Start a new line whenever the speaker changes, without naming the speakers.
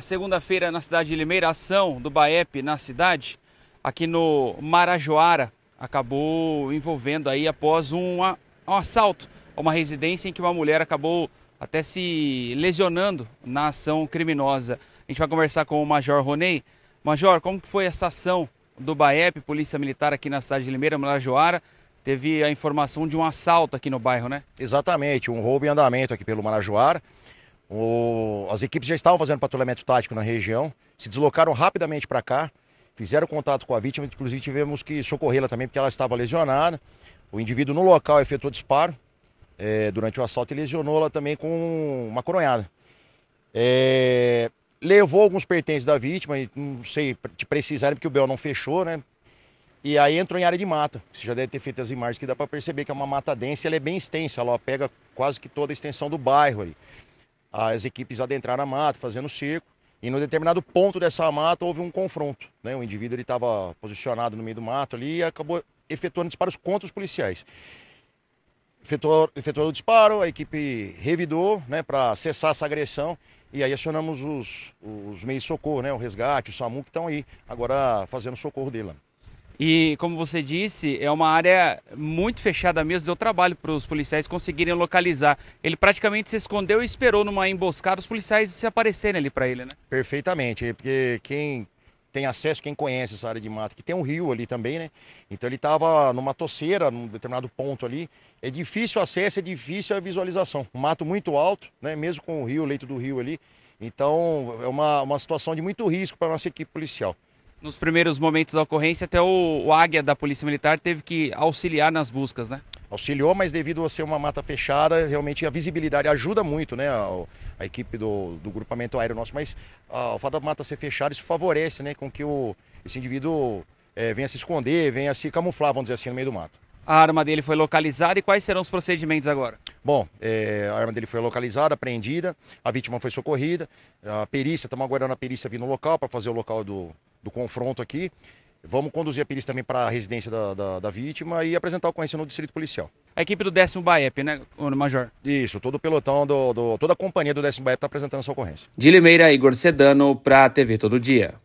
segunda-feira na cidade de Limeira, a ação do BAEP na cidade, aqui no Marajoara, acabou envolvendo aí após um, um assalto a uma residência em que uma mulher acabou até se lesionando na ação criminosa. A gente vai conversar com o Major Ronei. Major, como que foi essa ação do BAEP, Polícia Militar aqui na cidade de Limeira, Marajoara? Teve a informação de um assalto aqui no bairro, né?
Exatamente, um roubo em andamento aqui pelo Marajoara. O, as equipes já estavam fazendo patrulhamento tático na região, se deslocaram rapidamente para cá, fizeram contato com a vítima, inclusive tivemos que socorrê-la também, porque ela estava lesionada. O indivíduo no local efetuou disparo é, durante o assalto e lesionou-la também com uma coronhada. É, levou alguns pertences da vítima, não sei te precisarem, porque o Bel não fechou, né? E aí entrou em área de mata. Você já deve ter feito as imagens que dá para perceber que é uma mata densa, ela é bem extensa, ela pega quase que toda a extensão do bairro ali as equipes adentraram a mata, fazendo cerco, e no determinado ponto dessa mata houve um confronto. Né? O indivíduo estava posicionado no meio do mato ali e acabou efetuando disparos contra os policiais. Efetuou, efetuou o disparo, a equipe revidou né, para cessar essa agressão e aí acionamos os, os meios de socorro, né, o resgate, o SAMU que estão aí agora fazendo socorro dele.
E como você disse, é uma área muito fechada mesmo, deu trabalho para os policiais conseguirem localizar. Ele praticamente se escondeu e esperou numa emboscada os policiais se aparecerem ali para ele, né?
Perfeitamente, porque quem tem acesso, quem conhece essa área de mata, que tem um rio ali também, né? Então ele estava numa toceira, num determinado ponto ali. É difícil o acesso, é difícil a visualização. Um mato muito alto, né? Mesmo com o rio, o leito do rio ali. Então é uma, uma situação de muito risco para a nossa equipe policial
nos primeiros momentos da ocorrência, até o, o Águia da Polícia Militar teve que auxiliar nas buscas, né? auxiliou, mas devido a ser uma mata fechada,
realmente a visibilidade ajuda muito, né, a, a equipe do, do, grupamento aéreo nosso, mas a, ah, o fato da mata ser fechada, isso favorece, né, com que o, esse indivíduo é, venha se esconder, venha se camuflar, vamos dizer assim, no meio do mato.
A arma dele foi localizada e quais serão os procedimentos agora?
Bom, é, a arma dele foi localizada, apreendida, a vítima foi socorrida, a perícia, estamos aguardando a perícia vir no local para fazer o local do, do confronto aqui. Vamos conduzir a perícia também para a residência da, da, da, vítima e apresentar o conhecimento no distrito policial.
A equipe do décimo BAEP, né,
Major? Isso, todo o pelotão, do, do toda a companhia do décimo BAEP está apresentando essa ocorrência.
De Limeira, Igor Sedano, para a TV Todo Dia.